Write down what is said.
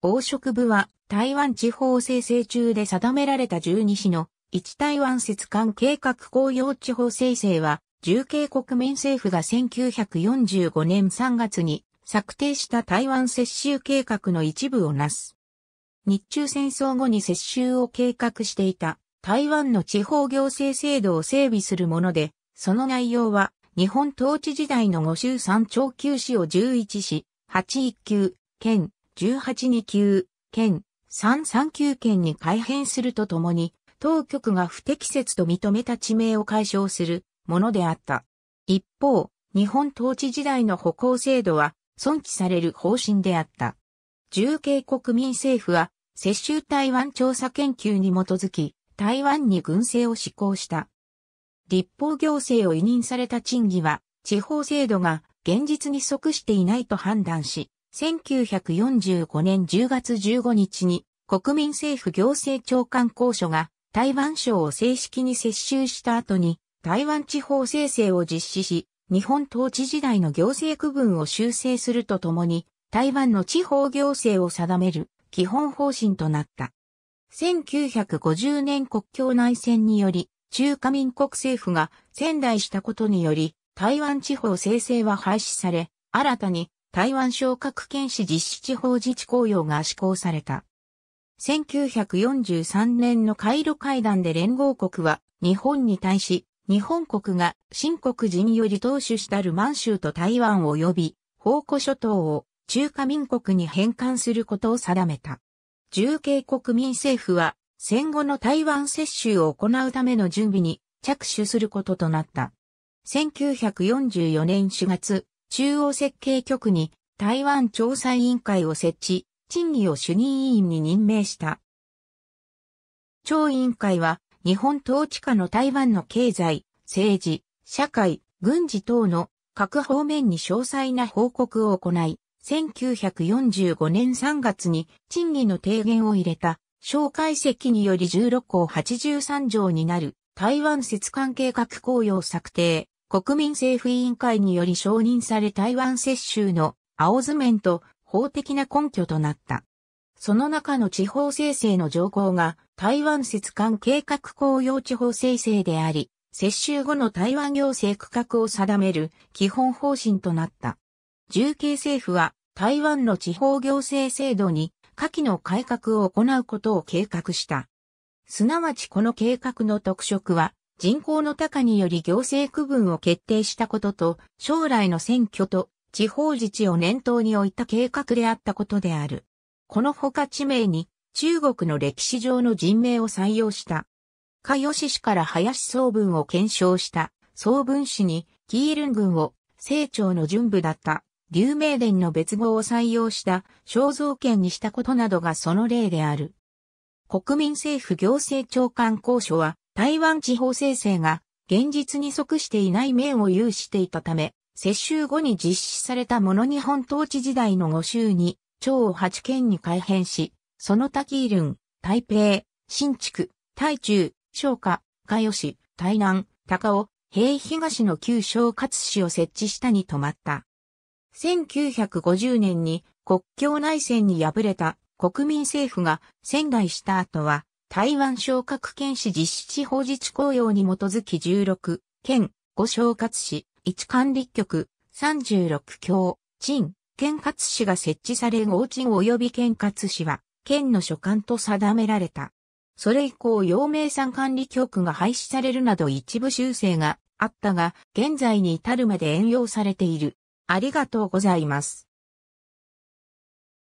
王職部は台湾地方生成中で定められた十二市の一台湾節間計画公用地方生成は、重慶国民政府が1945年3月に策定した台湾接収計画の一部をなす。日中戦争後に接収を計画していた台湾の地方行政制度を整備するもので、その内容は日本統治時代の五州三長九市を11市、八一級、県、18-2 9県、3-3 9県に改変するとともに、当局が不適切と認めた地名を解消するものであった。一方、日本統治時代の歩行制度は、尊敬される方針であった。重慶国民政府は、接州台湾調査研究に基づき、台湾に軍政を施行した。立法行政を委任された賃金は、地方制度が現実に即していないと判断し、1945年10月15日に国民政府行政長官公署が台湾省を正式に接収した後に台湾地方生制を実施し、日本統治時代の行政区分を修正するとともに、台湾の地方行政を定める基本方針となった。1950年国境内戦により、中華民国政府が仙台したことにより、台湾地方制制は廃止され、新たに台湾昇格検視実施地方自治公用が施行された。1943年のカイロ会談で連合国は日本に対し、日本国が新国人より当主したる満州と台湾を及び、宝庫諸島を中華民国に返還することを定めた。重慶国民政府は戦後の台湾接種を行うための準備に着手することとなった。1944年4月、中央設計局に台湾調査委員会を設置、陳金を主任委員に任命した。超委員会は日本統治下の台湾の経済、政治、社会、軍事等の各方面に詳細な報告を行い、1945年3月に賃金の提言を入れた、小介析により16項83条になる台湾節間計画公用策定、国民政府委員会により承認され台湾接種の青図面と法的な根拠となった。その中の地方生成の条項が台湾節間計画公用地方生成であり、接種後の台湾行政区画を定める基本方針となった。重慶政府は台湾の地方行政制度に下記の改革を行うことを計画した。すなわちこの計画の特色は人口の高により行政区分を決定したことと、将来の選挙と地方自治を念頭に置いた計画であったことである。このほか地名に中国の歴史上の人名を採用した。かよし氏から林総文を検証した、総文氏に、キールン軍を、清朝の準部だった、劉明伝の別号を採用した、肖像権にしたことなどがその例である。国民政府行政長官公書は、台湾地方生成が現実に即していない面を有していたため、接収後に実施されたもの日本統治時代の5州に、超を8県に改変し、その他キールン、台北、新築、台中、昇華、加吉、台南、高尾、平東の旧小勝市を設置したに止まった。1950年に国境内戦に敗れた国民政府が仙台した後は台湾昇格県市実施地方自治公用に基づき16、県、5昇格市、1管理局、36協、鎮、県括市が設置され合鎮及び県括市は、県の所管と定められた。それ以降、陽明山管理局が廃止されるなど一部修正があったが、現在に至るまで援用されている。ありがとうございます。